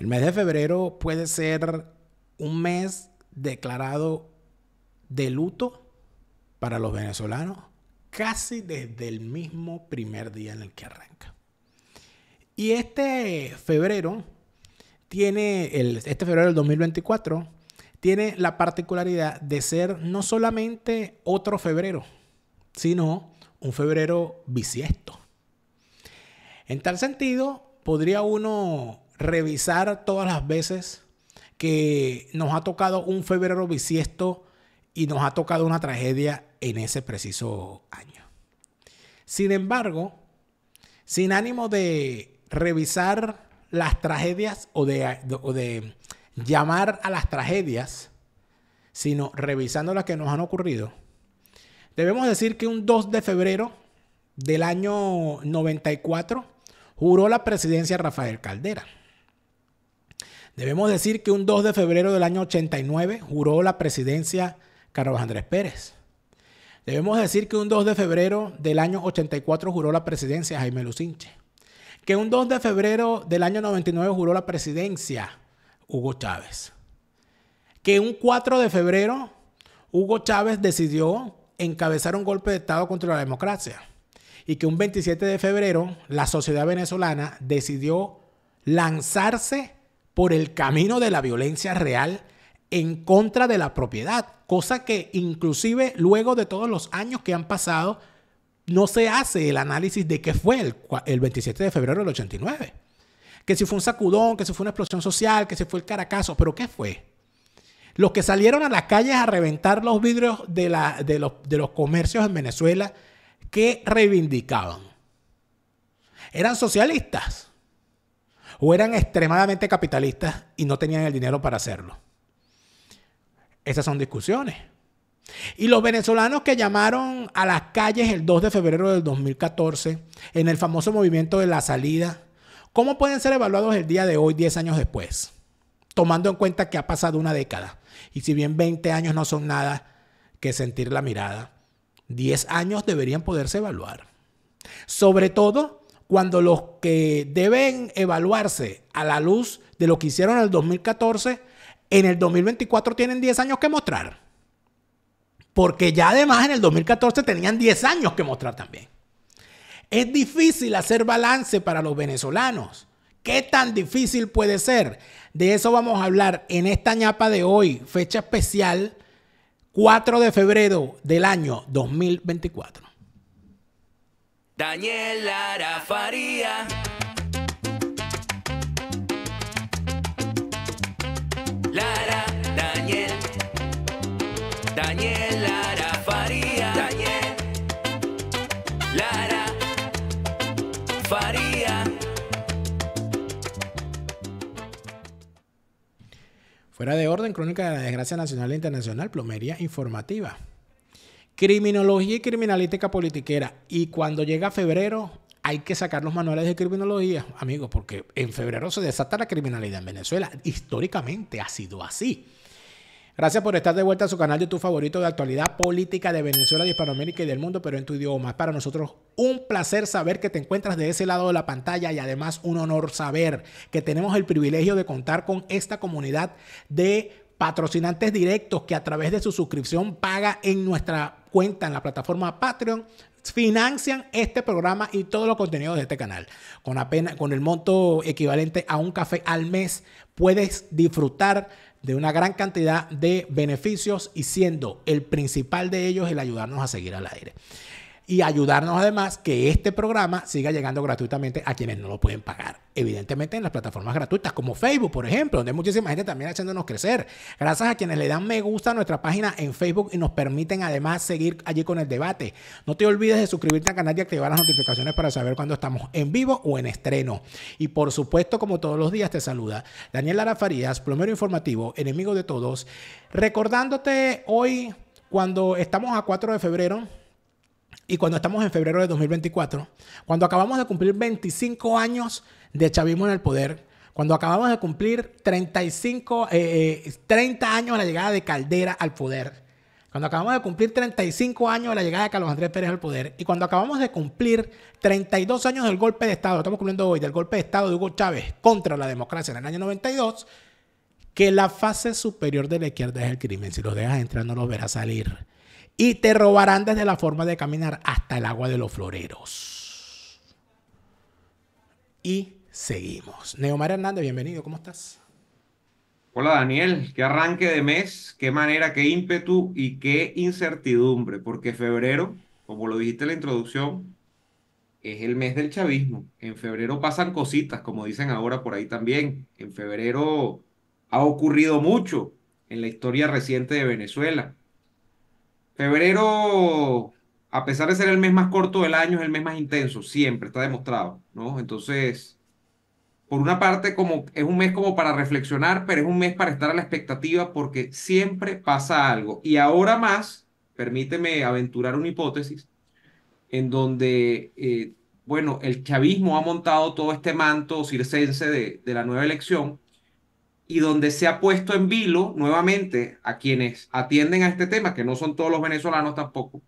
El mes de febrero puede ser un mes declarado de luto para los venezolanos casi desde el mismo primer día en el que arranca. Y este febrero tiene, el, este febrero del 2024, tiene la particularidad de ser no solamente otro febrero, sino un febrero bisiesto. En tal sentido, podría uno revisar todas las veces que nos ha tocado un febrero bisiesto y nos ha tocado una tragedia en ese preciso año. Sin embargo, sin ánimo de revisar las tragedias o de, llamar a las tragedias, sino revisando las que nos han ocurrido, debemos decir que un 2 de febrero del año 94 juró la presidencia Rafael Caldera. Debemos decir que un 2 de febrero del año 89 juró la presidencia Carlos Andrés Pérez. Debemos decir que un 2 de febrero del año 84 juró la presidencia Jaime Lucinche. Que un 2 de febrero del año 99 juró la presidencia Hugo Chávez. Que un 4 de febrero Hugo Chávez decidió encabezar un golpe de Estado contra la democracia. Y que un 27 de febrero la sociedad venezolana decidió lanzarse por el camino de la violencia real en contra de la propiedad, cosa que inclusive luego de todos los años que han pasado, no se hace el análisis de qué fue el, 27 de febrero del 89. Que si fue un sacudón, que si fue una explosión social, que si fue el caracazo, pero ¿qué fue? Los que salieron a las calles a reventar los vidrios de los comercios en Venezuela, ¿qué reivindicaban? Eran socialistas o eran extremadamente capitalistas y no tenían el dinero para hacerlo. Esas son discusiones. Y los venezolanos que llamaron a las calles el 2 de febrero del 2014 en el famoso movimiento de la salida, ¿cómo pueden ser evaluados el día de hoy, 10 años después? Tomando en cuenta que ha pasado una década. Y si bien 20 años no son nada que sentir la mirada, 10 años deberían poderse evaluar. Sobre todo cuando los que deben evaluarse a la luz de lo que hicieron en el 2014, en el 2024 tienen 10 años que mostrar. Porque ya además en el 2014 tenían 10 años que mostrar también. Es difícil hacer balance para los venezolanos. ¿Qué tan difícil puede ser? De eso vamos a hablar en esta ñapa de hoy, fecha especial, 4 de febrero del año 2024. Daniel Lara Faría. Lara, Daniel. Daniel Lara Faría. Daniel. Lara Faría. Fuera de orden, crónica de la desgracia nacional e internacional, plomería informativa. Criminología y criminalística politiquera. Y cuando llega febrero, hay que sacar los manuales de criminología, amigos, porque en febrero se desata la criminalidad en Venezuela. Históricamente ha sido así. Gracias por estar de vuelta a su canal de tu favorito de actualidad política de Venezuela, de Hispanoamérica y del mundo, pero en tu idioma. para nosotros un placer saber que te encuentras de ese lado de la pantalla y además un honor saber que tenemos el privilegio de contar con esta comunidad de patrocinantes directos que a través de su suscripción paga en nuestra Cuentan la plataforma Patreon financian este programa y todos los contenidos de este canal. Con, apenas, con el monto equivalente a un café al mes, puedes disfrutar de una gran cantidad de beneficios y siendo el principal de ellos el ayudarnos a seguir al aire y ayudarnos además que este programa siga llegando gratuitamente a quienes no lo pueden pagar. Evidentemente en las plataformas gratuitas como Facebook, por ejemplo, donde hay muchísima gente también haciéndonos crecer. Gracias a quienes le dan me gusta a nuestra página en Facebook y nos permiten además seguir allí con el debate. No te olvides de suscribirte al canal y activar las notificaciones para saber cuando estamos en vivo o en estreno. Y por supuesto, como todos los días, te saluda Daniel Lara plomero informativo, enemigo de todos, recordándote hoy cuando estamos a 4 de febrero y cuando estamos en febrero de 2024, cuando acabamos de cumplir 25 años de chavismo en el poder, cuando acabamos de cumplir 35, 30 eh, eh, años de la llegada de Caldera al poder, cuando acabamos de cumplir 35 años de la llegada de Carlos Andrés Pérez al poder y cuando acabamos de cumplir 32 años del golpe de Estado, estamos cumpliendo hoy, del golpe de Estado de Hugo Chávez contra la democracia en el año 92, que la fase superior de la izquierda es el crimen. Si los dejas entrar, no los verás salir y te robarán desde la forma de caminar hasta el agua de los floreros. Y seguimos. Neomar Hernández, bienvenido, ¿cómo estás? Hola Daniel, qué arranque de mes, qué manera, qué ímpetu y qué incertidumbre, porque febrero, como lo dijiste en la introducción, es el mes del chavismo. En febrero pasan cositas, como dicen ahora por ahí también. En febrero ha ocurrido mucho en la historia reciente de Venezuela Febrero, a pesar de ser el mes más corto del año, es el mes más intenso, siempre está demostrado, ¿no? Entonces, por una parte, como, es un mes como para reflexionar, pero es un mes para estar a la expectativa porque siempre pasa algo. Y ahora más, permíteme aventurar una hipótesis, en donde, eh, bueno, el chavismo ha montado todo este manto circense de, de la nueva elección y donde se ha puesto en vilo nuevamente a quienes atienden a este tema, que no son todos los venezolanos tampoco,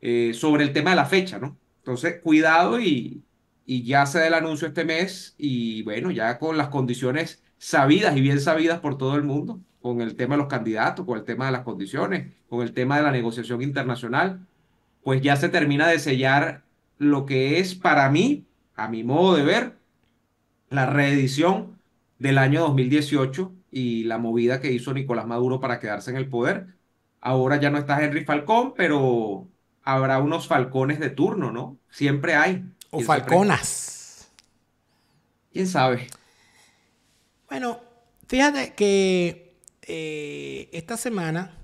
eh, sobre el tema de la fecha, ¿no? Entonces, cuidado y, y ya se da el anuncio este mes y bueno, ya con las condiciones sabidas y bien sabidas por todo el mundo, con el tema de los candidatos, con el tema de las condiciones, con el tema de la negociación internacional, pues ya se termina de sellar lo que es para mí, a mi modo de ver, la reedición del año 2018 y la movida que hizo Nicolás Maduro para quedarse en el poder. Ahora ya no está Henry Falcón, pero habrá unos falcones de turno, ¿no? Siempre hay. O falconas. ¿Quién sabe? Bueno, fíjate que eh, esta semana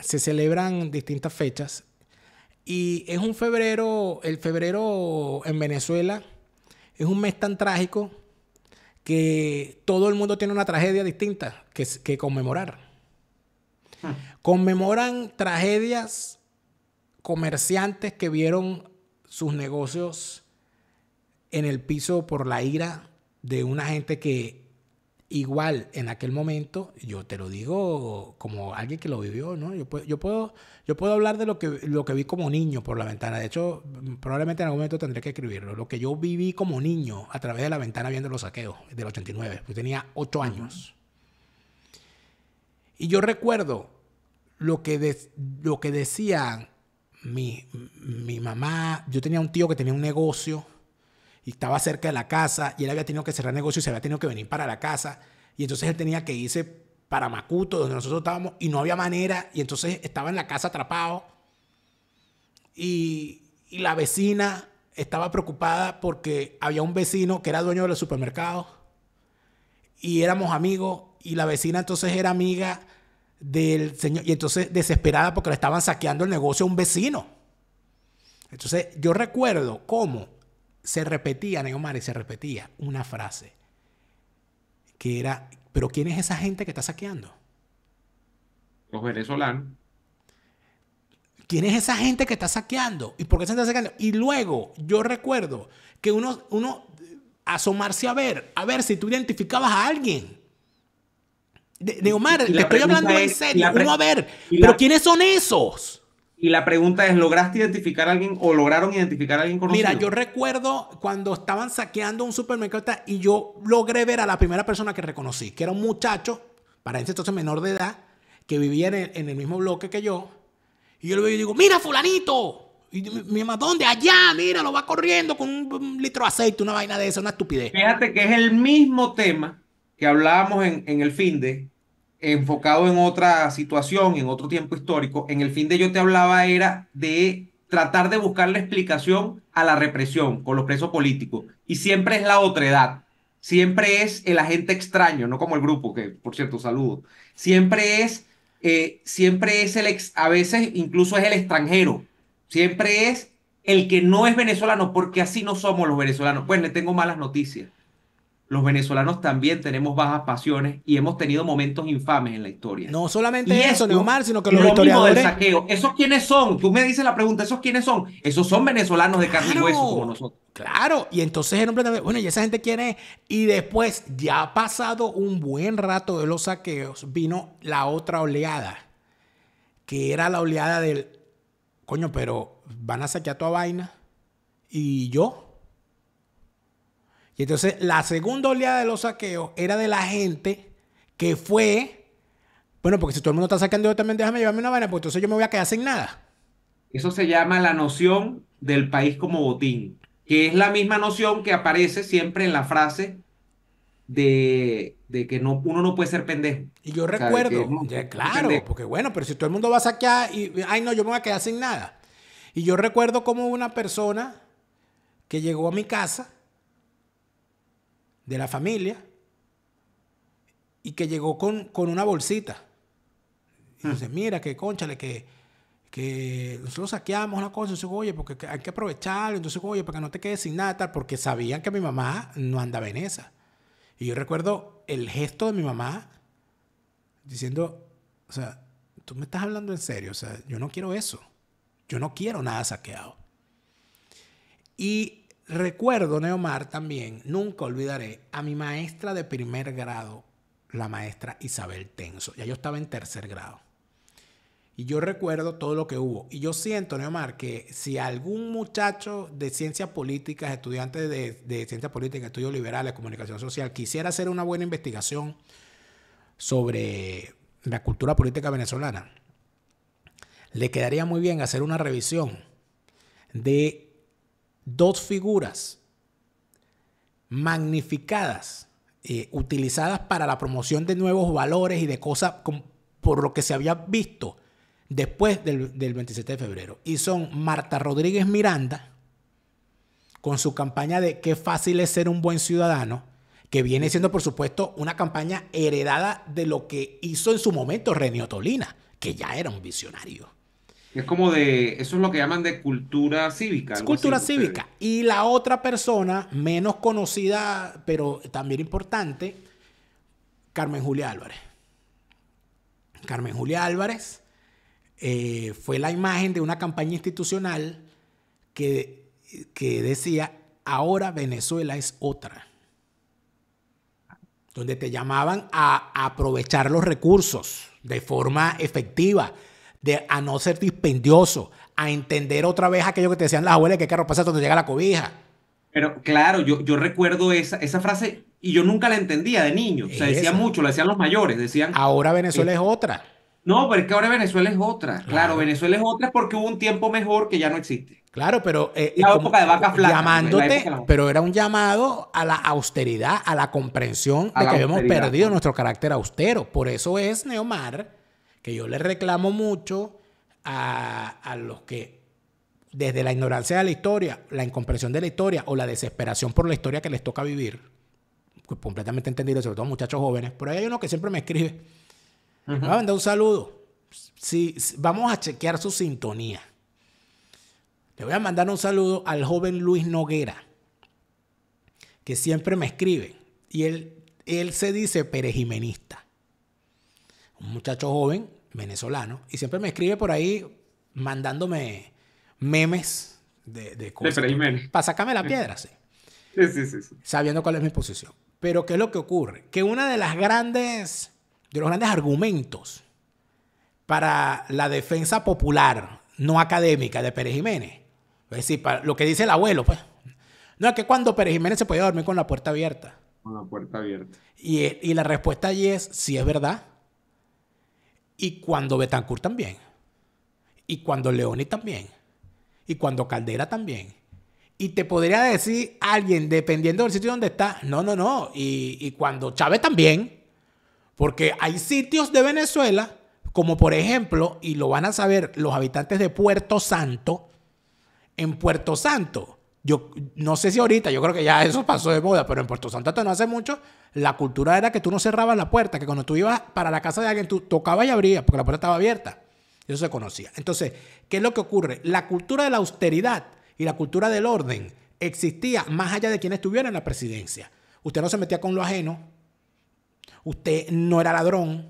se celebran distintas fechas y es un febrero, el febrero en Venezuela es un mes tan trágico que todo el mundo tiene una tragedia distinta que, conmemorar. Conmemoran tragedias comerciantes que vieron sus negocios en el piso por la ira de una gente que Igual en aquel momento, yo te lo digo como alguien que lo vivió, ¿no? Yo puedo, yo puedo, yo puedo hablar de lo que, lo que vi como niño por la ventana. De hecho, mm, probablemente en algún momento tendré que escribirlo. Lo que yo viví como niño a través de la ventana viendo los saqueos del 89. Yo tenía ocho años. Y yo recuerdo lo que, decía lo que mi, mi mamá. Yo tenía un tío que tenía un negocio y estaba cerca de la casa y él había tenido que cerrar negocio y se había tenido que venir para la casa y entonces él tenía que irse para Macuto, donde nosotros estábamos, y no había manera y entonces estaba en la casa atrapado y, y la vecina estaba preocupada porque había un vecino que era dueño del supermercado y éramos amigos y la vecina entonces era amiga del señor y entonces desesperada porque le estaban saqueando el negocio a un vecino. Entonces yo recuerdo cómo se repetía, Neomar, y se repetía una frase que era, pero ¿quién es esa gente que está saqueando? Los venezolanos. ¿Quién es esa gente que está saqueando? ¿Y por qué se está saqueando? Y luego yo recuerdo que uno, uno eh, asomarse a ver, a ver si tú identificabas a alguien. Neomar, te estoy hablando en serio. Uno a ver, pero ¿quiénes son esos? Y la pregunta es, ¿lograste identificar a alguien o lograron identificar a alguien conocido? Mira, yo recuerdo cuando estaban saqueando un supermercado y yo logré ver a la primera persona que reconocí, que era un muchacho, para ese entonces menor de edad, que vivía en el, mismo bloque que yo. Y yo le digo, mira fulanito. Y mi, mamá, ¿dónde? Allá, mira, lo va corriendo con un, litro de aceite, una vaina de esa, una estupidez. Fíjate que es el mismo tema que hablábamos en el fin de enfocado en otra situación, en otro tiempo histórico. En el fin de yo te hablaba era de tratar de buscar la explicación a la represión con los presos políticos. Y siempre es la otra edad. siempre es el agente extraño, no como el grupo, que por cierto saludo. Siempre es, eh, siempre es el ex, a veces incluso es el extranjero, siempre es el que no es venezolano, porque así no somos los venezolanos. Pues le tengo malas noticias los venezolanos también tenemos bajas pasiones y hemos tenido momentos infames en la historia. No solamente eso, Neomar, sino que los lo ¿Esos quiénes son? Tú me dices la pregunta, ¿esos quiénes son? Esos son venezolanos de carne claro, y como nosotros. Claro, y entonces el hombre también, bueno, ¿y esa gente quién es? Y después, ya ha pasado un buen rato de los saqueos, vino la otra oleada, que era la oleada del, coño, pero van a saquear toda vaina y yo y entonces la segunda oleada de los saqueos era de la gente que fue, bueno, porque si todo el mundo está sacando, yo también déjame llevarme una vaina, pues entonces yo me voy a quedar sin nada. Eso se llama la noción del país como botín, que es la misma noción que aparece siempre en la frase de, que no, uno no puede ser pendejo. Y yo recuerdo, claro, porque bueno, pero si todo el mundo va a saquear y, ay no, yo me voy a quedar sin nada. Y yo recuerdo como una persona que llegó a mi casa de la familia y que llegó con, una bolsita. Y dice, mm. mira, que conchale, que, que nosotros saqueamos una cosa, entonces, oye, porque hay que aprovecharlo, entonces, oye, para que no te quedes sin nada, tal, porque sabían que mi mamá no andaba en esa. Y yo recuerdo el gesto de mi mamá diciendo, o sea, tú me estás hablando en serio, o sea, yo no quiero eso, yo no quiero nada saqueado. Y Recuerdo, Neomar, también, nunca olvidaré a mi maestra de primer grado, la maestra Isabel Tenso. Ya yo estaba en tercer grado. Y yo recuerdo todo lo que hubo. Y yo siento, Neomar, que si algún muchacho de ciencias políticas, estudiante de, de ciencias políticas, estudios liberales, comunicación social, quisiera hacer una buena investigación sobre la cultura política venezolana, le quedaría muy bien hacer una revisión de dos figuras magnificadas, eh, utilizadas para la promoción de nuevos valores y de cosas por lo que se había visto después del, 27 de febrero. Y son Marta Rodríguez Miranda, con su campaña de qué fácil es ser un buen ciudadano, que viene siendo, por supuesto, una campaña heredada de lo que hizo en su momento Renio Tolina, que ya era un visionario. Es como de, eso es lo que llaman de cultura cívica. Es cultura cívica. Y la otra persona, menos conocida, pero también importante, Carmen Julia Álvarez. Carmen Julia Álvarez eh, fue la imagen de una campaña institucional que, que decía, ahora Venezuela es otra. Donde te llamaban a aprovechar los recursos de forma efectiva de, a no ser dispendioso, a entender otra vez aquello que te decían las abuelas, que carro pasa cuando llega la cobija. Pero claro, yo, yo recuerdo esa, esa frase y yo nunca la entendía de niño. Se sea, decía mucho, la decían los mayores, decían... Ahora Venezuela es otra. No, pero es que ahora Venezuela es otra. Claro, Venezuela es otra porque hubo un tiempo mejor que ya no existe. Claro, pero... Eh, de vaca flaca, llamándote, pero era un llamado a la austeridad, a la comprensión de que habíamos perdido nuestro carácter austero. Por eso es Neomar que yo le reclamo mucho a, los que desde la ignorancia de la historia, la incomprensión de la historia o la desesperación por la historia que les toca vivir, pues, completamente entendido, sobre todo muchachos jóvenes, pero hay uno que siempre me escribe, me va a mandar un saludo, vamos a chequear su sintonía. Le voy a mandar un saludo al joven Luis Noguera, que siempre me escribe, y él, él se dice perejimenista un muchacho joven, venezolano, y siempre me escribe por ahí mandándome memes de, de cosas. para sacarme la piedra, sí. Sí, sí, sí, Sabiendo cuál es mi posición. Pero ¿qué es lo que ocurre? Que una de las grandes, de los grandes argumentos para la defensa popular, no académica, de Pérez Jiménez, es decir, para lo que dice el abuelo, pues, no es que cuando Pérez Jiménez se podía dormir con la puerta abierta. Con la puerta abierta. Y, la respuesta allí es, si sí, es verdad, y cuando Betancourt también. Y cuando Leoni también. Y cuando Caldera también. Y te podría decir alguien, dependiendo del sitio donde está, no, no, no. Y, y cuando Chávez también. Porque hay sitios de Venezuela, como por ejemplo, y lo van a saber los habitantes de Puerto Santo, en Puerto Santo yo no sé si ahorita, yo creo que ya eso pasó de moda, pero en Puerto Santo no hace mucho, la cultura era que tú no cerrabas la puerta, que cuando tú ibas para la casa de alguien, tú tocabas y abrías, porque la puerta estaba abierta. Eso se conocía. Entonces, ¿qué es lo que ocurre? La cultura de la austeridad y la cultura del orden existía más allá de quien estuviera en la presidencia. Usted no se metía con lo ajeno, usted no era ladrón,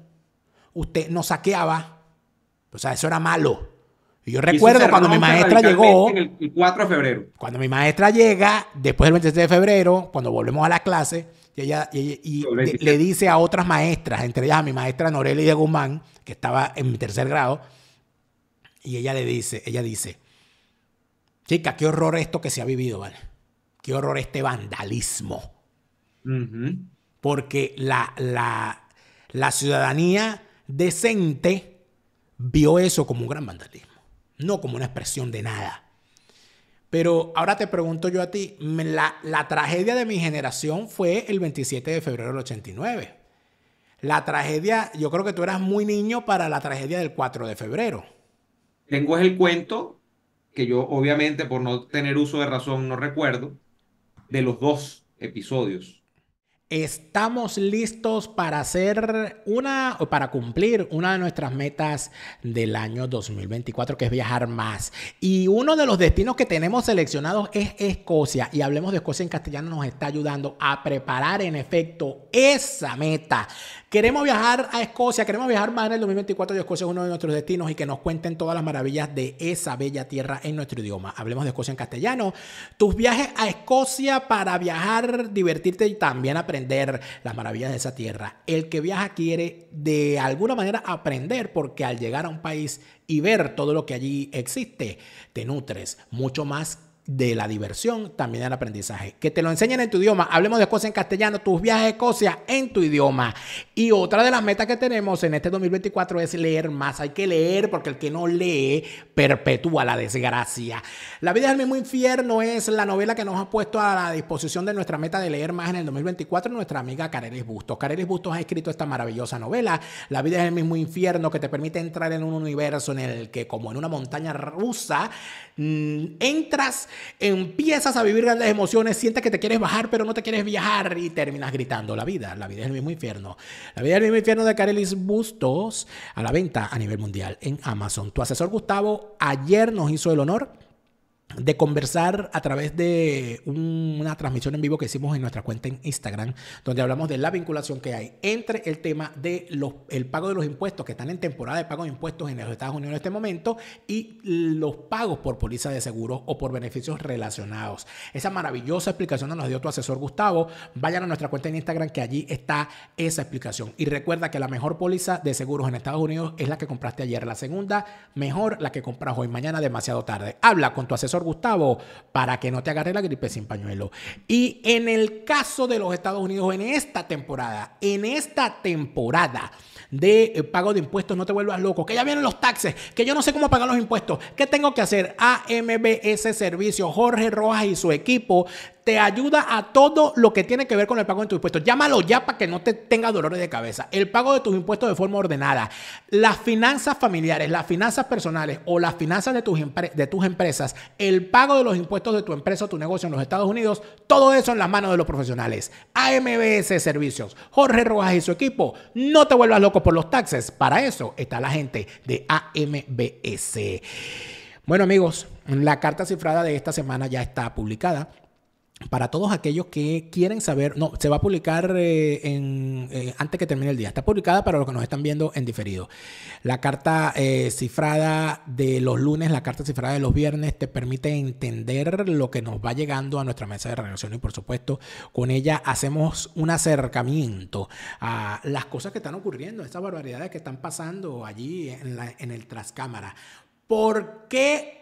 usted no saqueaba, o sea, eso era malo. Yo recuerdo cuando mi maestra llegó. el, 4 de febrero. Cuando mi maestra llega, después del 26 de febrero, cuando volvemos a la clase y ella le dice a otras maestras, entre ellas a mi maestra Norelia de Guzmán, que estaba en mi tercer grado, y ella le dice, ella dice, chica, qué horror esto que se ha vivido, ¿vale? Qué horror este vandalismo. Porque la, la, la ciudadanía decente vio eso como un gran vandalismo no como una expresión de nada. Pero ahora te pregunto yo a ti, la, tragedia de mi generación fue el 27 de febrero del 89. La tragedia, yo creo que tú eras muy niño para la tragedia del 4 de febrero. Tengo el cuento que yo obviamente por no tener uso de razón no recuerdo, de los dos episodios. Estamos listos para hacer una o para cumplir una de nuestras metas del año 2024, que es viajar más. Y uno de los destinos que tenemos seleccionados es Escocia. Y hablemos de Escocia en castellano, nos está ayudando a preparar en efecto esa meta. Queremos viajar a Escocia, queremos viajar más en el 2024 y Escocia es uno de nuestros destinos y que nos cuenten todas las maravillas de esa bella tierra en nuestro idioma. Hablemos de Escocia en castellano. Tus viajes a Escocia para viajar, divertirte y también aprender las maravillas de esa tierra. El que viaja quiere de alguna manera aprender porque al llegar a un país y ver todo lo que allí existe, te nutres mucho más de la diversión, también del aprendizaje. Que te lo enseñen en tu idioma. Hablemos de Escocia en castellano, tus viajes a Escocia en tu idioma. Y otra de las metas que tenemos en este 2024 es leer más. Hay que leer porque el que no lee perpetúa la desgracia. La vida es el mismo infierno es la novela que nos ha puesto a la disposición de nuestra meta de leer más en el 2024 nuestra amiga Carelis Bustos. Careles Bustos ha escrito esta maravillosa novela, La vida es el mismo infierno, que te permite entrar en un universo en el que como en una montaña rusa, mm, entras Empiezas a vivir grandes emociones, sientes que te quieres bajar, pero no te quieres viajar y terminas gritando la vida. La vida es el mismo infierno. La vida es el mismo infierno de Carelis Bustos a la venta a nivel mundial en Amazon. Tu asesor Gustavo ayer nos hizo el honor de conversar a través de una transmisión en vivo que hicimos en nuestra cuenta en Instagram, donde hablamos de la vinculación que hay entre el tema del el pago de los impuestos que están en temporada de pago de impuestos en los Estados Unidos en este momento y los pagos por póliza de seguros o por beneficios relacionados. Esa maravillosa explicación nos dio tu asesor Gustavo. Vayan a nuestra cuenta en Instagram que allí está esa explicación. Y recuerda que la mejor póliza de seguros en Estados Unidos es la que compraste ayer, la segunda mejor la que compras hoy, mañana demasiado tarde. Habla con tu asesor Gustavo, para que no te agarre la gripe sin pañuelo. Y en el caso de los Estados Unidos, en esta temporada, en esta temporada, de eh, pago de impuestos, no te vuelvas loco, que ya vienen los taxes, que yo no sé cómo pagar los impuestos, ¿qué tengo que hacer? AMBS Servicios Jorge Rojas y su equipo te ayuda a todo lo que tiene que ver con el pago de tus impuestos. Llámalo ya para que no te tenga dolores de cabeza. El pago de tus impuestos de forma ordenada, las finanzas familiares, las finanzas personales o las finanzas de tus, de tus empresas, el pago de los impuestos de tu empresa o tu negocio en los Estados Unidos, todo eso en las manos de los profesionales. AMBS Servicios, Jorge Rojas y su equipo, no te vuelvas loco por los taxes? Para eso está la gente de AMBS. Bueno amigos, la carta cifrada de esta semana ya está publicada para todos aquellos que quieren saber, no, se va a publicar eh, eh, antes que termine el día. Está publicada para los que nos están viendo en diferido. La carta eh, cifrada de los lunes, la carta cifrada de los viernes, te permite entender lo que nos va llegando a nuestra mesa de relación y por supuesto con ella hacemos un acercamiento a las cosas que están ocurriendo, a esas barbaridades que están pasando allí en, en el trascámara. ¿Por qué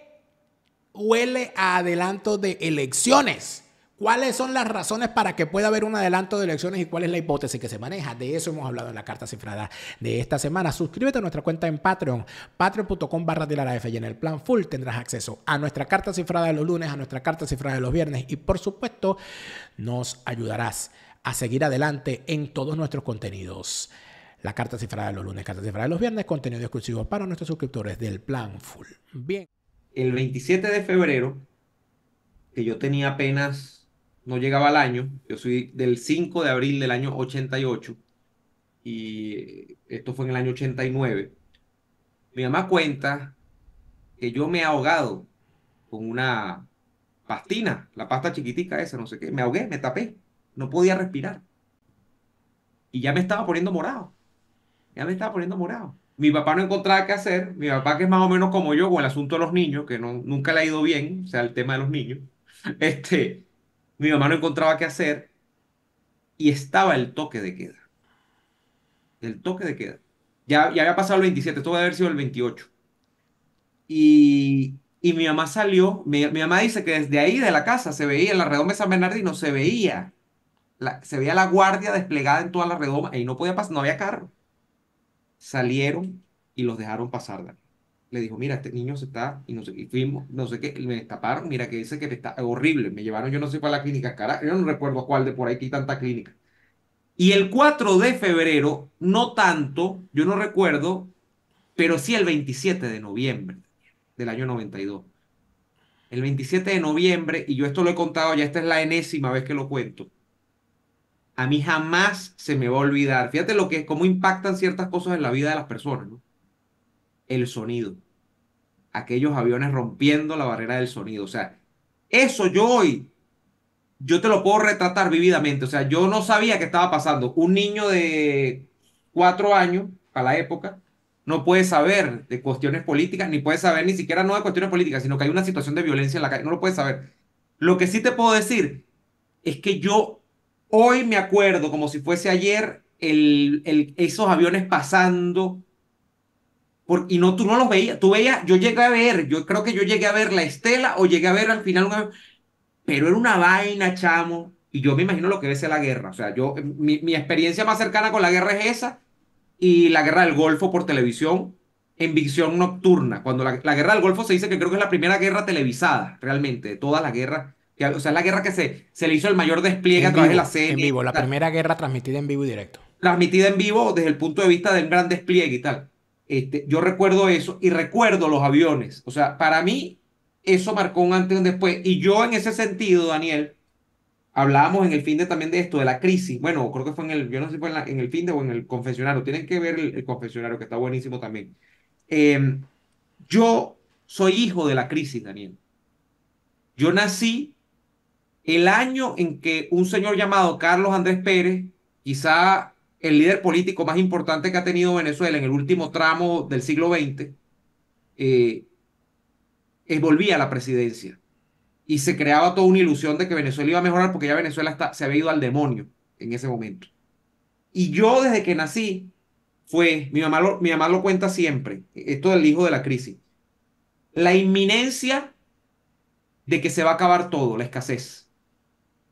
huele a adelanto de elecciones? ¿Cuáles son las razones para que pueda haber un adelanto de elecciones y cuál es la hipótesis que se maneja? De eso hemos hablado en la carta cifrada de esta semana. Suscríbete a nuestra cuenta en Patreon, patreon.com barra de la y en el plan full tendrás acceso a nuestra carta cifrada de los lunes, a nuestra carta cifrada de los viernes y por supuesto nos ayudarás a seguir adelante en todos nuestros contenidos. La carta cifrada de los lunes, carta cifrada de los viernes, contenido exclusivo para nuestros suscriptores del plan full. Bien. El 27 de febrero, que yo tenía apenas no llegaba al año, yo soy del 5 de abril del año 88 y esto fue en el año 89. Mi mamá cuenta que yo me he ahogado con una pastina, la pasta chiquitica esa, no sé qué, me ahogué, me tapé, no podía respirar. Y ya me estaba poniendo morado, ya me estaba poniendo morado. Mi papá no encontraba qué hacer, mi papá que es más o menos como yo con el asunto de los niños, que no, nunca le ha ido bien, o sea, el tema de los niños, este, mi mamá no encontraba qué hacer y estaba el toque de queda. El toque de queda. Ya, ya había pasado el 27, esto debe haber sido el 28. Y, mi mamá salió, mi, mamá dice que desde ahí de la casa se veía, en la redoma de San Bernardino se veía, la, se veía la guardia desplegada en toda la redoma y no podía pasar, no había carro. Salieron y los dejaron pasar, le dijo, mira, este niño se está, y, no sé, y fuimos, no sé qué, y me destaparon, mira que dice que está horrible, me llevaron yo no sé para la clínica, cara yo no recuerdo cuál de por ahí que hay tanta clínica. Y el 4 de febrero, no tanto, yo no recuerdo, pero sí el 27 de noviembre del año 92. El 27 de noviembre, y yo esto lo he contado ya, esta es la enésima vez que lo cuento. A mí jamás se me va a olvidar. Fíjate lo que es cómo impactan ciertas cosas en la vida de las personas, ¿no? el sonido. Aquellos aviones rompiendo la barrera del sonido. O sea, eso yo hoy, yo te lo puedo retratar vividamente. O sea, yo no sabía qué estaba pasando. Un niño de cuatro años, a la época, no puede saber de cuestiones políticas, ni puede saber ni siquiera no de cuestiones políticas, sino que hay una situación de violencia en la calle. No lo puede saber. Lo que sí te puedo decir es que yo hoy me acuerdo como si fuese ayer el, esos aviones pasando y no, tú no lo veías. Tú veías, yo llegué a ver, yo creo que yo llegué a ver la estela o llegué a ver al final Pero era una vaina, chamo. Y yo me imagino lo que es la guerra. O sea, yo, mi, experiencia más cercana con la guerra es esa y la guerra del Golfo por televisión en visión nocturna. Cuando la, guerra del Golfo se dice que creo que es la primera guerra televisada, realmente, de todas guerra. guerras. o sea, es la guerra que se, se le hizo el mayor despliegue a través de la serie. En vivo, la primera guerra transmitida en vivo y directo. Transmitida en vivo desde el punto de vista del gran despliegue y tal. Este, yo recuerdo eso y recuerdo los aviones. O sea, para mí eso marcó un antes y un después. Y yo en ese sentido, Daniel, hablábamos en el fin de también de esto, de la crisis. Bueno, creo que fue en el, yo no sé si en, el fin de o en el confesionario. Tienen que ver el, confesionario, que está buenísimo también. Em, yo soy hijo de la crisis, Daniel. Yo nací el año en que un señor llamado Carlos Andrés Pérez, quizá el líder político más importante que ha tenido Venezuela en el último tramo del siglo XX, eh, es, volvía a la presidencia. Y se creaba toda una ilusión de que Venezuela iba a mejorar porque ya Venezuela se había ido al demonio en ese momento. Y yo desde que nací, fue, mi mamá mi mamá lo cuenta siempre, esto del hijo de la crisis, la inminencia de que se va a acabar todo, la escasez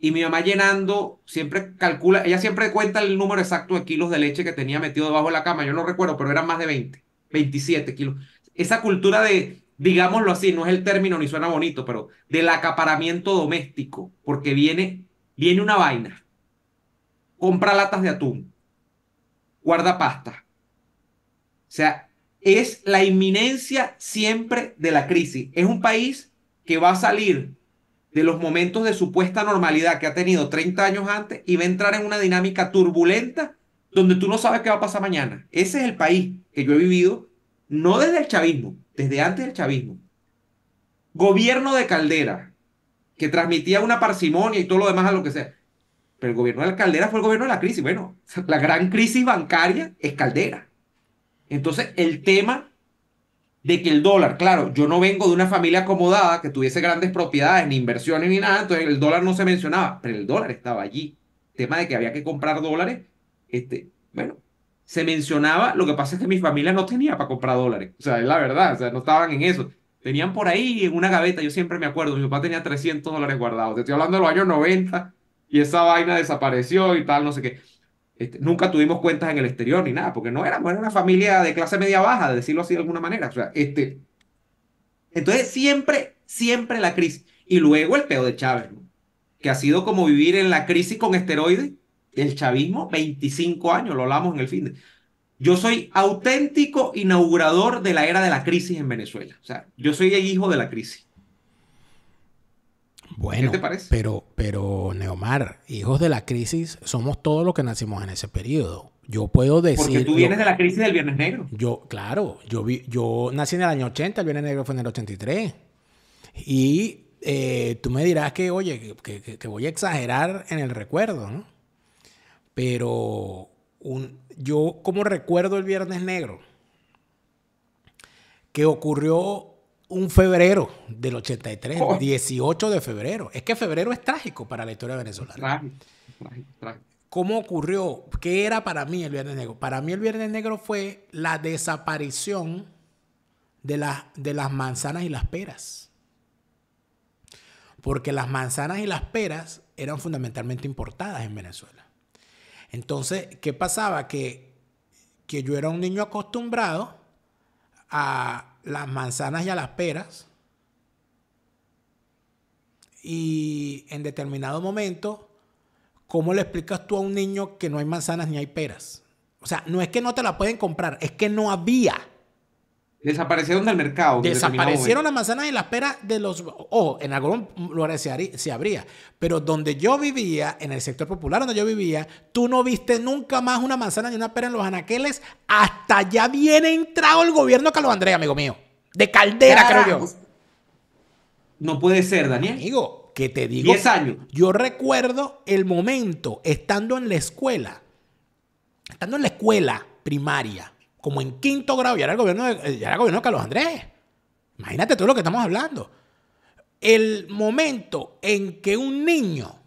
y mi mamá llenando, siempre calcula, ella siempre cuenta el número exacto de kilos de leche que tenía metido debajo de la cama, yo no recuerdo, pero eran más de 20, 27 kilos. Esa cultura de, digámoslo así, no es el término ni suena bonito, pero del acaparamiento doméstico, porque viene, viene una vaina. Compra latas de atún, guarda pasta. O sea, es la inminencia siempre de la crisis. Es un país que va a salir de los momentos de supuesta normalidad que ha tenido 30 años antes y va a entrar en una dinámica turbulenta donde tú no sabes qué va a pasar mañana. Ese es el país que yo he vivido, no desde el chavismo, desde antes del chavismo. Gobierno de Caldera, que transmitía una parsimonia y todo lo demás a lo que sea. Pero el gobierno de Caldera fue el gobierno de la crisis. Bueno, la gran crisis bancaria es Caldera. Entonces, el tema de que el dólar, claro, yo no vengo de una familia acomodada que tuviese grandes propiedades, ni inversiones, ni nada, entonces el dólar no se mencionaba, pero el dólar estaba allí. tema de que había que comprar dólares, este, bueno, se mencionaba, lo que pasa es que mi familia no tenía para comprar dólares, o sea, es la verdad, o sea, no estaban en eso. Tenían por ahí en una gaveta, yo siempre me acuerdo, mi papá tenía 300 dólares guardados, te estoy hablando de los años 90 y esa vaina desapareció y tal, no sé qué. Este, nunca tuvimos cuentas en el exterior ni nada, porque no éramos, era una familia de clase media baja, de decirlo así de alguna manera. sea, este, entonces siempre, siempre la crisis. Y luego el peo de Chávez, que ha sido como vivir en la crisis con esteroides El chavismo, 25 años, lo hablamos en el fin. Yo soy auténtico inaugurador de la era de la crisis en Venezuela. O sea, yo soy el hijo de la crisis. Bueno, ¿Qué te parece? Pero, pero, Neomar, hijos de la crisis, somos todos los que nacimos en ese periodo. Yo puedo decir. Porque tú vienes de la crisis del Viernes Negro. Yo, claro, yo, yo nací en el año 80, el Viernes Negro fue en el 83. Y eh, tú me dirás que, oye, que, voy a exagerar en el recuerdo, ¿no? Pero un, yo, como recuerdo el Viernes Negro, que ocurrió un febrero del 83, 18 de febrero. Es que febrero es trágico para la historia venezolana. ¿Cómo ocurrió? ¿Qué era para mí el Viernes Negro? Para mí el Viernes Negro fue la desaparición de, de las manzanas y las peras. Porque las manzanas y las peras eran fundamentalmente importadas en Venezuela. Entonces, ¿qué pasaba? Que, que yo era un niño acostumbrado a, las manzanas y a las peras. Y en determinado momento, ¿cómo le explicas tú a un niño que no hay manzanas ni hay peras? O sea, no es que no te la pueden comprar, es que no había. Desaparecieron del mercado. Desaparecieron las manzanas y las peras de los... Ojo, en algún lugar se, abría. Pero donde yo vivía, en el sector popular donde yo vivía, tú no viste nunca más una manzana ni una pera en los anaqueles hasta ya viene entrado el gobierno Carlos Andrés, amigo mío. De caldera, creo yo. No puede ser, Daniel. Amigo, que te digo... 10 años. Yo recuerdo el momento, estando en la escuela, estando en la escuela primaria, como en quinto grado, ya era el gobierno de, eh, gobierno Carlos Andrés. Imagínate todo lo que estamos hablando. El momento en que un niño,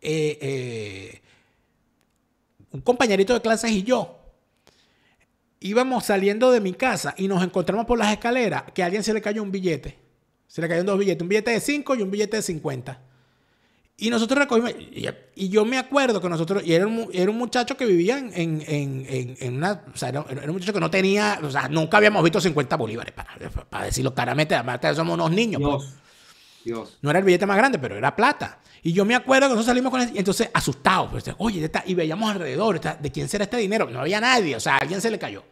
eh, eh, un compañerito de clases y yo, íbamos saliendo de mi casa y nos encontramos por las escaleras que a alguien se le cayó un billete. Se le cayeron dos billetes, un billete de 5 y un billete de 50. Y nosotros recogimos, y, yo me acuerdo que nosotros, y era un, muchacho que vivía en, en, una, o sea, era, un muchacho que no tenía, o sea, nunca habíamos visto 50 bolívares, para, para decirlo claramente, además somos unos niños. Pues. Dios, No era el billete más grande, pero era plata. Y yo me acuerdo que nosotros salimos con él, y entonces asustados, pues, oye, está, y veíamos alrededor, ¿de quién será este dinero? No había nadie, o sea, alguien se le cayó.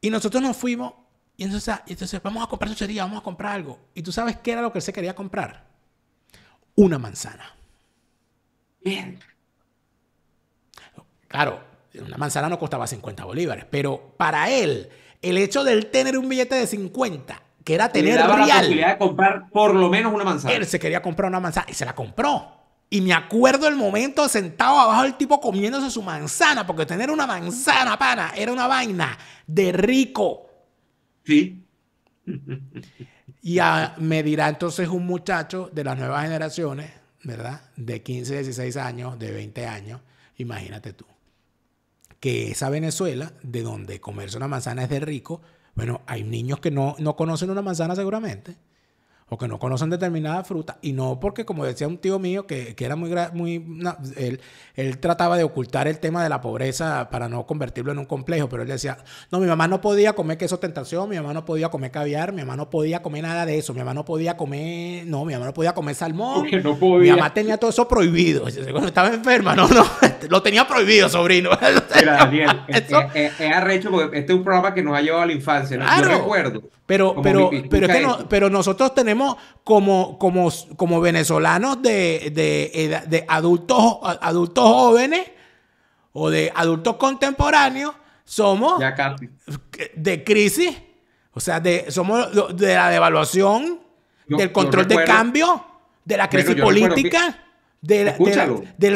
Y nosotros nos fuimos, y entonces, ah, entonces vamos a comprar chuchería, vamos a comprar algo. Y tú sabes qué era lo que él se quería comprar una manzana. Bien. Claro, una manzana no costaba 50 bolívares, pero para él, el hecho de él tener un billete de 50, que era tener la posibilidad de comprar por lo menos una manzana. Él se quería comprar una manzana y se la compró. Y me acuerdo el momento sentado abajo el tipo comiéndose su manzana, porque tener una manzana, pana, era una vaina de rico. Sí. Y me dirá entonces un muchacho de las nuevas generaciones, ¿verdad? De 15, 16 años, de 20 años, imagínate tú, que esa Venezuela, de donde comerse una manzana es de rico, bueno, hay niños que no, no conocen una manzana seguramente o que no conocen determinada fruta. Y no porque, como decía un tío mío, que, era muy... muy él, trataba de ocultar el tema de la pobreza para no convertirlo en un complejo, pero él decía, no, mi mamá no podía comer queso tentación, mi mamá no podía comer caviar, mi mamá no podía comer nada de eso, mi mamá no podía comer, no, mi mamá no podía comer salmón, mi mamá tenía todo eso prohibido, estaba enferma, no, no, lo tenía prohibido, sobrino. Mira, Daniel, es, arrecho porque este es un programa que nos ha llevado a la infancia, ¿no? recuerdo pero, pero, pero, es que no, pero nosotros tenemos como, como, como venezolanos de, adultos, adultos jóvenes o de adultos contemporáneos, somos de crisis, o sea, de, somos de la devaluación, del control de cambio, de la crisis política, del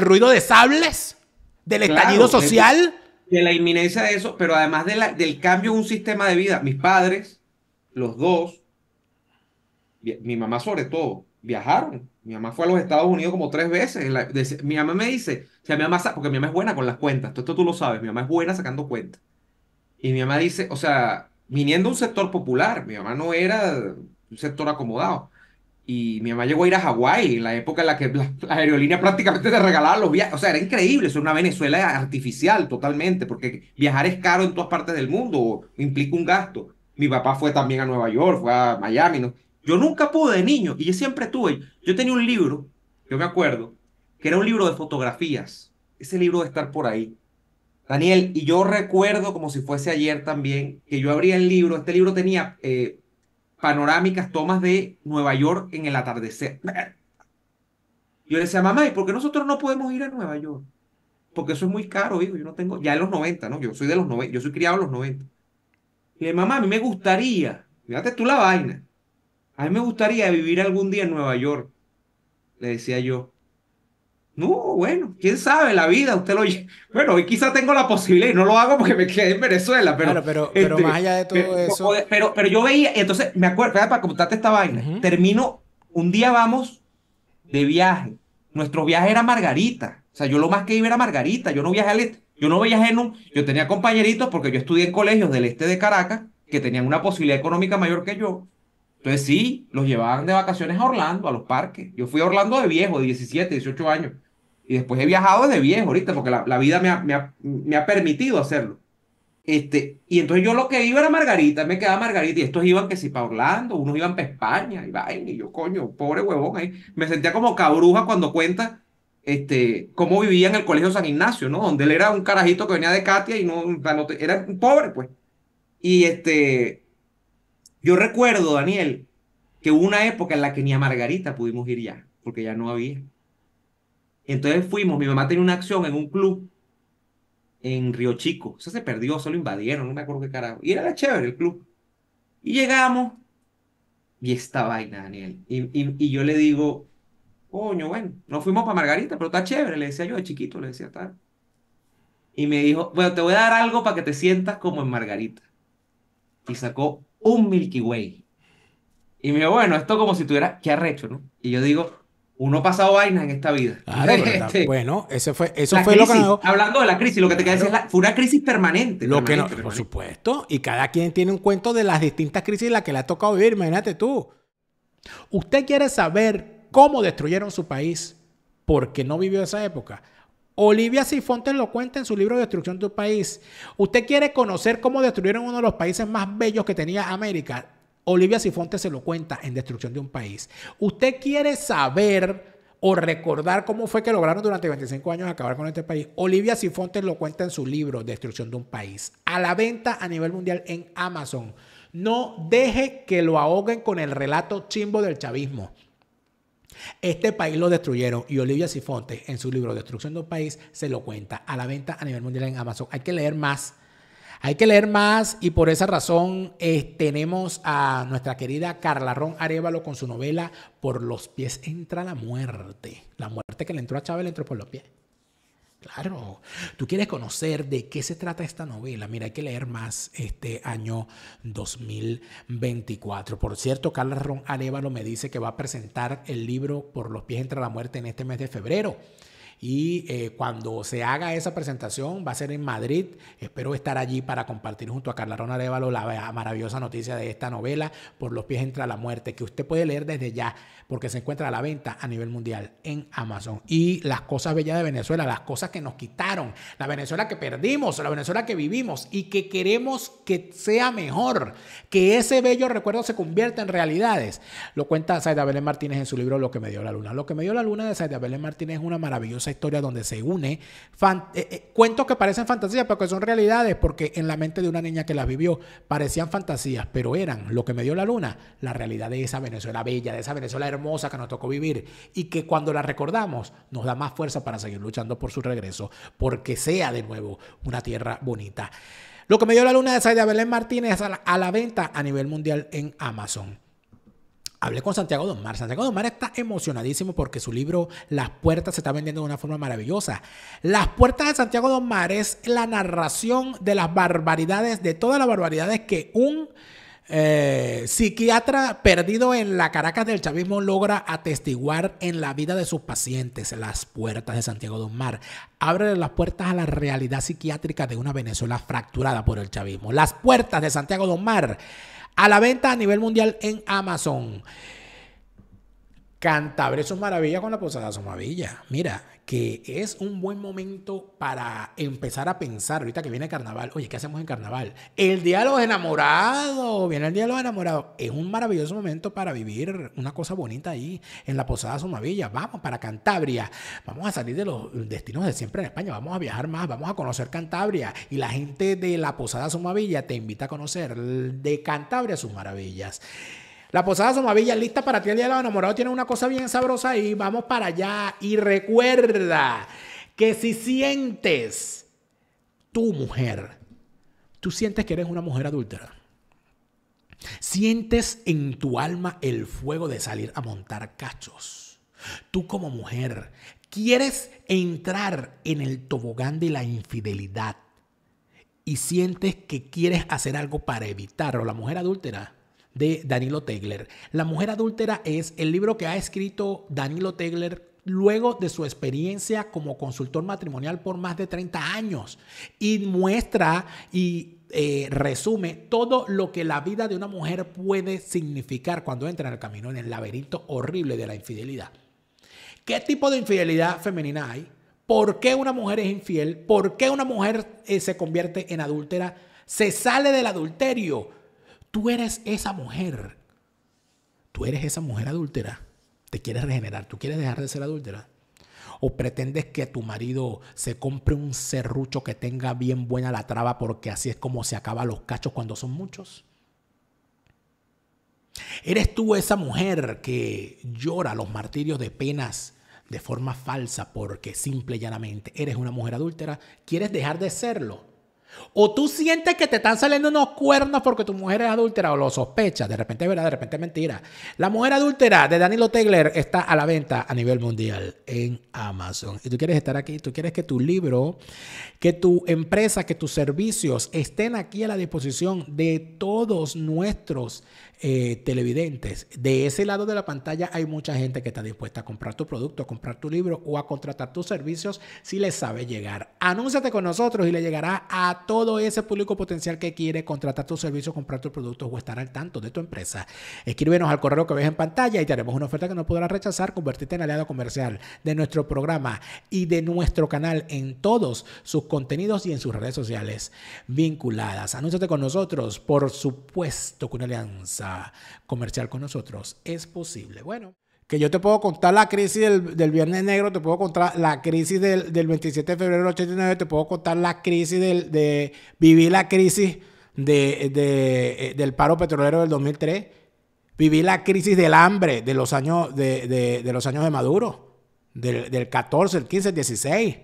ruido de sables, del estallido social. De, la inminencia de eso, pero además de la, del cambio en un sistema de vida. Mis padres los dos, mi mamá sobre todo, viajaron. Mi mamá fue a los Estados Unidos como tres veces. mi mamá me dice, o sea, mi mamá, porque mi mamá es buena con las cuentas, todo esto tú lo sabes, mi mamá es buena sacando cuentas. Y mi mamá dice, o sea, viniendo un sector popular, mi mamá no era un sector acomodado. Y mi mamá llegó a ir a Hawái en la época en la que la aerolínea prácticamente te regalaba los viajes. O sea, era increíble. Eso era una Venezuela artificial totalmente, porque viajar es caro en todas partes del mundo, implica un gasto mi papá fue también a Nueva York, fue a Miami, ¿no? Yo nunca pude de niño y yo siempre tuve, yo tenía un libro, yo me acuerdo, que era un libro de fotografías, ese libro de estar por ahí. Daniel, y yo recuerdo como si fuese ayer también, que yo abría el libro, este libro tenía eh, panorámicas, tomas de Nueva York en el atardecer. Yo le decía, mamá, ¿y por qué nosotros no podemos ir a Nueva York? Porque eso es muy caro, hijo, yo no tengo, ya en los 90, ¿no? Yo soy de los 90, yo soy criado en los 90. Le mamá, a mí me gustaría, fíjate tú la vaina, a mí me gustaría vivir algún día en Nueva York, le decía yo. No, bueno, quién sabe, la vida, usted lo... Bueno, hoy quizá tengo la posibilidad y no lo hago porque me quedé en Venezuela, pero... pero, pero este, más allá de todo eso... Pero, yo veía, entonces, me acuerdo, para contarte esta vaina, termino, un día vamos de viaje, nuestro viaje era Margarita, o sea, yo lo más que iba era Margarita, yo no viajé a yo no veía Genum, yo tenía compañeritos porque yo estudié en colegios del este de Caracas que tenían una posibilidad económica mayor que yo. Entonces sí, los llevaban de vacaciones a Orlando, a los parques. Yo fui a Orlando de viejo, de 17, 18 años. Y después he viajado de viejo ahorita porque la, vida me ha, me, ha, permitido hacerlo. Este, y entonces yo lo que iba era Margarita, me quedaba Margarita, y estos iban que si para Orlando, unos iban para España, y vaina, y yo, coño, pobre huevón ahí. Me sentía como cabruja cuando cuenta este, cómo vivía en el Colegio San Ignacio, ¿no? Donde él era un carajito que venía de Katia y no, era un pobre, pues. Y este, yo recuerdo, Daniel, que hubo una época en la que ni a Margarita pudimos ir ya, porque ya no había. Entonces fuimos, mi mamá tenía una acción en un club en Río Chico, eso se perdió, se lo invadieron, no me acuerdo qué carajo. Y era la chévere el club. Y llegamos, y esta vaina, Daniel. y, y, y yo le digo, coño, bueno, no fuimos para Margarita, pero está chévere, le decía yo de chiquito, le decía tal. Y me dijo, bueno, te voy a dar algo para que te sientas como en Margarita. Y sacó un Milky Way. Y me dijo, bueno, esto como si tuviera, qué arrecho, ¿no? Y yo digo, uno ha pasado vainas en esta vida. Este. bueno, ese fue, eso fue lo que... Hablando de la crisis, lo que te quiero decir es fue una crisis permanente. Lo que no, por supuesto, y cada quien tiene un cuento de las distintas crisis en las que le ha tocado vivir, imagínate tú. Usted quiere saber cómo destruyeron su país porque no vivió esa época. Olivia Sifontes lo cuenta en su libro Destrucción de un país. Usted quiere conocer cómo destruyeron uno de los países más bellos que tenía América. Olivia Sifontes se lo cuenta en Destrucción de un país. Usted quiere saber o recordar cómo fue que lograron durante 25 años acabar con este país. Olivia Sifontes lo cuenta en su libro Destrucción de un país, a la venta a nivel mundial en Amazon. No deje que lo ahoguen con el relato chimbo del chavismo. Este país lo destruyeron y Olivia Sifonte en su libro Destrucción de un País se lo cuenta a la venta a nivel mundial en Amazon. Hay que leer más. Hay que leer más y por esa razón eh, tenemos a nuestra querida Carla Ron Arevalo con su novela Por los pies entra la muerte. La muerte que le entró a Chávez le entró por los pies. Claro, tú quieres conocer de qué se trata esta novela. Mira, hay que leer más este año 2024. Por cierto, Carla Ron Anévalo me dice que va a presentar el libro Por los pies entre la muerte en este mes de febrero. Y eh, cuando se haga esa presentación, va a ser en Madrid. Espero estar allí para compartir junto a Carla Rona la maravillosa noticia de esta novela, Por los pies entra la muerte, que usted puede leer desde ya, porque se encuentra a la venta a nivel mundial en Amazon. Y las cosas bellas de Venezuela, las cosas que nos quitaron, la Venezuela que perdimos, la Venezuela que vivimos y que queremos que sea mejor, que ese bello recuerdo se convierta en realidades. Lo cuenta Saida Belén Martínez en su libro Lo que me dio la luna. Lo que me dio la luna de Saida Belén Martínez es una maravillosa historia donde se une eh, eh, cuentos que parecen fantasías, pero que son realidades, porque en la mente de una niña que las vivió parecían fantasías, pero eran lo que me dio la luna, la realidad de esa Venezuela bella, de esa Venezuela hermosa que nos tocó vivir y que cuando la recordamos nos da más fuerza para seguir luchando por su regreso, porque sea de nuevo una tierra bonita. Lo que me dio la luna de Saida Belén Martínez a la venta a nivel mundial en Amazon. Hablé con Santiago Domar. Santiago Domar está emocionadísimo porque su libro Las Puertas se está vendiendo de una forma maravillosa. Las Puertas de Santiago Domar es la narración de las barbaridades, de todas las barbaridades que un eh, psiquiatra perdido en la Caracas del chavismo logra atestiguar en la vida de sus pacientes. Las Puertas de Santiago Domar. Abre las puertas a la realidad psiquiátrica de una Venezuela fracturada por el chavismo. Las Puertas de Santiago Domar a la venta a nivel mundial en Amazon. Cantabria es maravilla con la Posada Somavilla. Mira, que es un buen momento para empezar a pensar, ahorita que viene carnaval, oye, ¿qué hacemos en carnaval? El Día de los Enamorados, viene el Día de los Enamorados, es un maravilloso momento para vivir una cosa bonita ahí en la Posada Sumavilla. vamos para Cantabria, vamos a salir de los destinos de siempre en España, vamos a viajar más, vamos a conocer Cantabria y la gente de la Posada Sumavilla te invita a conocer de Cantabria sus maravillas. La Posada Somavilla lista para ti el Día de los Enamorados. Tiene una cosa bien sabrosa y Vamos para allá. Y recuerda que si sientes tu mujer, tú sientes que eres una mujer adúltera. Sientes en tu alma el fuego de salir a montar cachos. Tú como mujer quieres entrar en el tobogán de la infidelidad y sientes que quieres hacer algo para evitarlo. La mujer adúltera de Danilo Tegler. La mujer adúltera es el libro que ha escrito Danilo Tegler luego de su experiencia como consultor matrimonial por más de 30 años y muestra y eh, resume todo lo que la vida de una mujer puede significar cuando entra en el camino, en el laberinto horrible de la infidelidad. ¿Qué tipo de infidelidad femenina hay? ¿Por qué una mujer es infiel? ¿Por qué una mujer eh, se convierte en adúltera? Se sale del adulterio Tú eres esa mujer. Tú eres esa mujer adúltera. Te quieres regenerar. Tú quieres dejar de ser adúltera. O pretendes que tu marido se compre un serrucho que tenga bien buena la traba porque así es como se acaban los cachos cuando son muchos. ¿Eres tú esa mujer que llora los martirios de penas de forma falsa porque simple y llanamente eres una mujer adúltera? ¿Quieres dejar de serlo? O tú sientes que te están saliendo unos cuernos porque tu mujer es adúltera o lo sospechas. De repente es verdad, de repente es mentira. La mujer adúltera de Danilo Tegler está a la venta a nivel mundial en Amazon. Y tú quieres estar aquí, tú quieres que tu libro, que tu empresa, que tus servicios estén aquí a la disposición de todos nuestros eh, televidentes. De ese lado de la pantalla hay mucha gente que está dispuesta a comprar tu producto, a comprar tu libro o a contratar tus servicios si le sabe llegar. Anúnciate con nosotros y le llegará a todo ese público potencial que quiere contratar tus servicios comprar tus productos o estar al tanto de tu empresa. Escríbenos al correo que ves en pantalla y te haremos una oferta que no podrás rechazar. Convertirte en aliado comercial de nuestro programa y de nuestro canal en todos sus contenidos y en sus redes sociales vinculadas. Anúnciate con nosotros, por supuesto, con una alianza Comercial con nosotros. Es posible. Bueno, que yo te puedo contar la crisis del, del Viernes Negro, te puedo contar la crisis del, 27 de febrero del 89, te puedo contar la crisis del, de vivir la crisis de, eh, del paro petrolero del 2003. Viví la crisis del hambre de los años de, los años de Maduro, del, 14, el 15, el 16,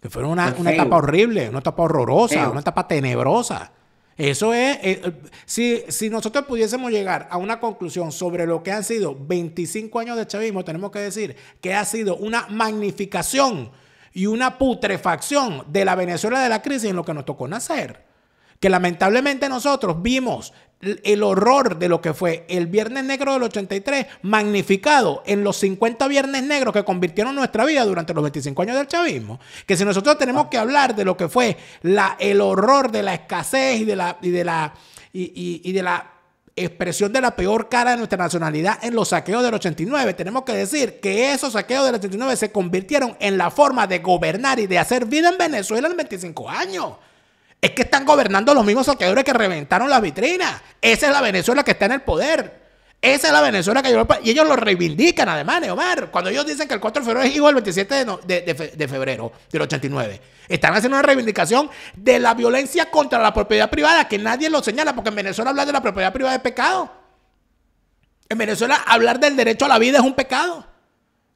que fueron una, pues etapa horrible, una etapa horrorosa, una etapa tenebrosa. Eso es, eh, eh, si, si, nosotros pudiésemos llegar a una conclusión sobre lo que han sido 25 años de chavismo, tenemos que decir que ha sido una magnificación y una putrefacción de la Venezuela de la crisis en lo que nos tocó nacer. Que lamentablemente nosotros vimos el horror de lo que fue el Viernes Negro del 83, magnificado en los 50 Viernes Negros que convirtieron nuestra vida durante los 25 años del chavismo. Que si nosotros tenemos que hablar de lo que fue la, el horror de la escasez y de la, y de la, y, y de la expresión de la peor cara de nuestra nacionalidad en los saqueos del 89. Tenemos que decir que esos saqueos del 89 se convirtieron en la forma de gobernar y de hacer vida en Venezuela en 25 años. Es que están gobernando los mismos saqueadores que reventaron las vitrinas. Esa es la Venezuela que está en el poder. Esa es la Venezuela que yo... Y ellos lo reivindican, además, Omar. Cuando ellos dicen que el 4 de febrero es hijo del 27 de, de, febrero del 89. Están haciendo una reivindicación de la violencia contra la propiedad privada, que nadie lo señala, porque en Venezuela hablar de la propiedad privada es pecado. En Venezuela hablar del derecho a la vida es un pecado.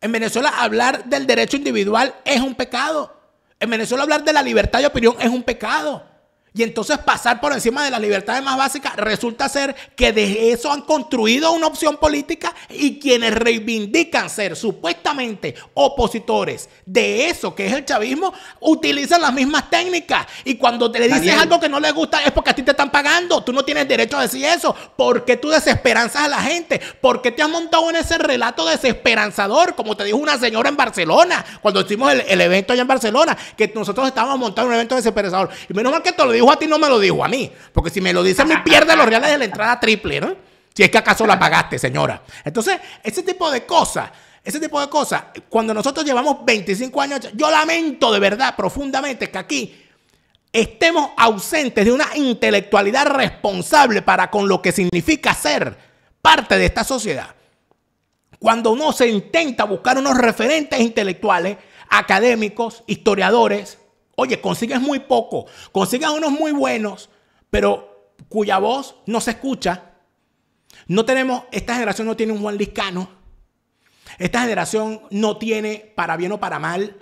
En Venezuela hablar del derecho individual es un pecado. En Venezuela hablar de la libertad de opinión es un pecado. Y entonces pasar por encima de las libertades más básicas resulta ser que de eso han construido una opción política y quienes reivindican ser supuestamente opositores de eso que es el chavismo utilizan las mismas técnicas. Y cuando te le dices algo que no le gusta es porque a ti te están pagando. Tú no tienes derecho a decir eso. ¿Por qué tú desesperanzas a la gente? ¿Por qué te has montado en ese relato desesperanzador? Como te dijo una señora en Barcelona, cuando hicimos el, el evento allá en Barcelona, que nosotros estábamos montando un evento desesperanzador. Y menos mal que te lo dijo a ti, no me lo dijo a mí. Porque si me lo dice a mí, pierde los reales de la entrada triple, ¿no? Si es que acaso la pagaste, señora. Entonces, ese tipo de cosas, ese tipo de cosas, cuando nosotros llevamos 25 años, yo lamento de verdad, profundamente, que aquí estemos ausentes de una intelectualidad responsable para con lo que significa ser parte de esta sociedad. Cuando uno se intenta buscar unos referentes intelectuales, académicos, historiadores, Oye, consigues muy poco, consigues unos muy buenos, pero cuya voz no se escucha. No tenemos, esta generación no tiene un Juan Liscano. Esta generación no tiene, para bien o para mal,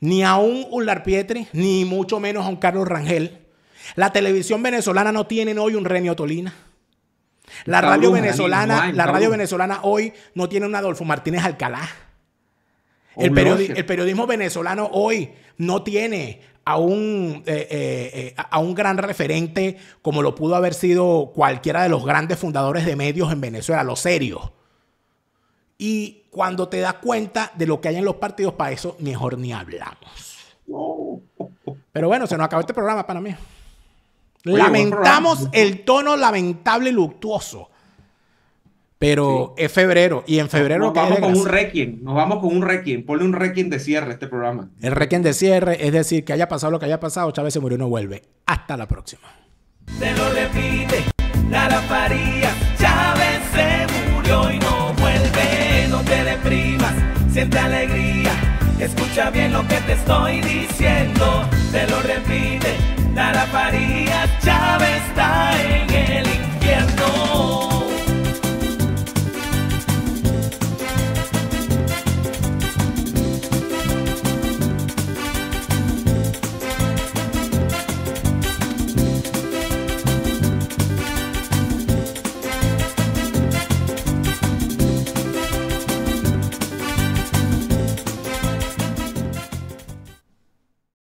ni a un Ular Pietri, ni mucho menos a un Carlos Rangel. La televisión venezolana no tiene hoy un Renio Tolina. La radio, venezolana, la radio venezolana hoy no tiene un Adolfo Martínez Alcalá. el, periodismo venezolano hoy no tiene a un, eh, eh, eh, a un gran referente como lo pudo haber sido cualquiera de los grandes fundadores de medios en Venezuela, lo serio Y cuando te das cuenta de lo que hay en los partidos, para eso mejor ni hablamos. Pero bueno, se nos acabó este programa para mí. Lamentamos el tono lamentable y luctuoso pero es febrero, y en febrero... Nos vamos con un requiem, nos vamos con un requiem, ponle un requiem de cierre este programa. El requiem de cierre, es decir, que haya pasado lo que haya pasado, Chávez se murió y no vuelve. Hasta la próxima. Te lo repite, la Farías, Chávez se murió y no vuelve. No te deprimas, siente alegría, escucha bien lo que te estoy diciendo. Te lo repite, la Farías, Chávez está en el infierno.